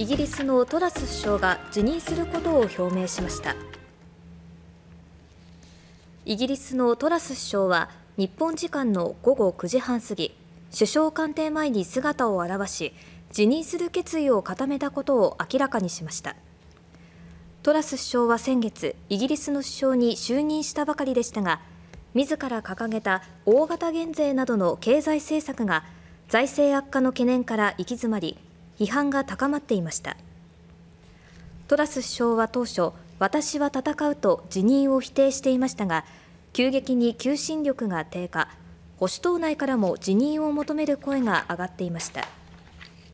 イギリスのトラス首相が辞任することを表明しましたイギリスのトラス首相は日本時間の午後9時半過ぎ首相官邸前に姿を現し辞任する決意を固めたことを明らかにしましたトラス首相は先月イギリスの首相に就任したばかりでしたが自ら掲げた大型減税などの経済政策が財政悪化の懸念から行き詰まり批判が高まっていましたトラス首相は当初私は戦うと辞任を否定していましたが急激に求心力が低下保守党内からも辞任を求める声が上がっていました